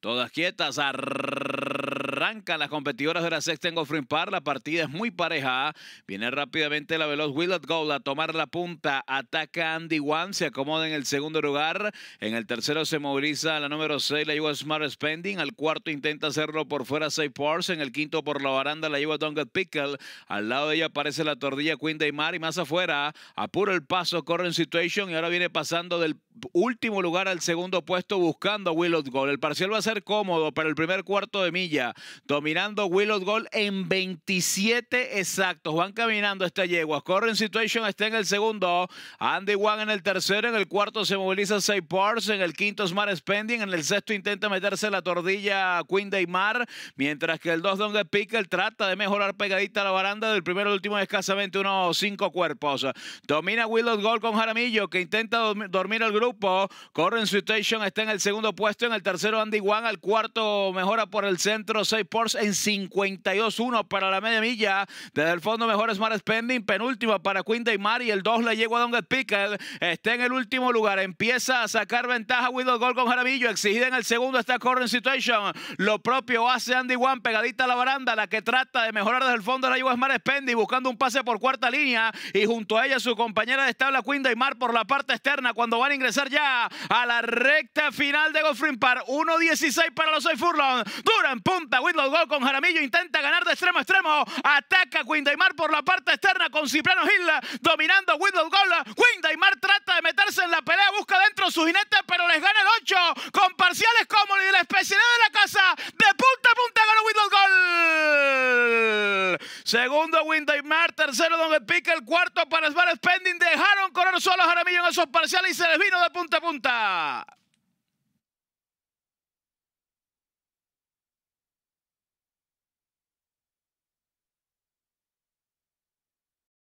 Todas quietas, ar arranca las competidoras de la sexta en Spring Park. La partida es muy pareja. Viene rápidamente la veloz Willard Gold a tomar la punta. Ataca Andy Wan. Se acomoda en el segundo lugar. En el tercero se moviliza la número 6, la lleva Smart Spending. Al cuarto intenta hacerlo por fuera Safe Pars. En el quinto por la baranda la lleva Donget Pickle. Al lado de ella aparece la tordilla Queen Daymar. Y más afuera apura el paso Current Situation. Y ahora viene pasando del último lugar al segundo puesto buscando a Willard Gold. El parcial va a ser cómodo para el primer cuarto de milla dominando Willow Gold en 27 exactos. Van caminando esta yegua. Corren Situation está en el segundo. Andy Wang en el tercero. En el cuarto se moviliza Say Pars. En el quinto Smart Spending. En el sexto intenta meterse la tordilla Queen Daymar. Mientras que el 2 Donga Pickle trata de mejorar pegadita a la baranda. Del primero al último escasamente unos cinco cuerpos. Domina Willows Gold con Jaramillo que intenta dormir al grupo. Corren Situation está en el segundo puesto. En el tercero Andy Wang. Al cuarto mejora por el centro y en 52-1 para la media milla. Desde el fondo, mejor Smart Spending. Penúltima para Queen Daymar y el 2 le llegó a Don Pickle. Está en el último lugar. Empieza a sacar ventaja Widow Gol con Jaramillo. Exigida en el segundo está Corrin Situation. Lo propio hace Andy Wan, pegadita a la baranda. La que trata de mejorar desde el fondo la llegó Smart Spending buscando un pase por cuarta línea. Y junto a ella su compañera de establa Queen Daymar por la parte externa cuando van a ingresar ya a la recta final de Park. 1-16 para los 6 Furlong. Dura en punta. Windows Gol con Jaramillo. Intenta ganar de extremo a extremo. Ataca Windaymar por la parte externa con Cipriano Gil. Dominando Windows Gol. Windaymar trata de meterse en la pelea. Busca dentro su jinete, pero les gana el 8. Con parciales como Y la especialidad de la casa. De punta a punta gana Windows Gol. Segundo Windaymar. Tercero donde pica El cuarto para Sbar Spending. Dejaron correr solo a Jaramillo en esos parciales y se les vino de punta a punta.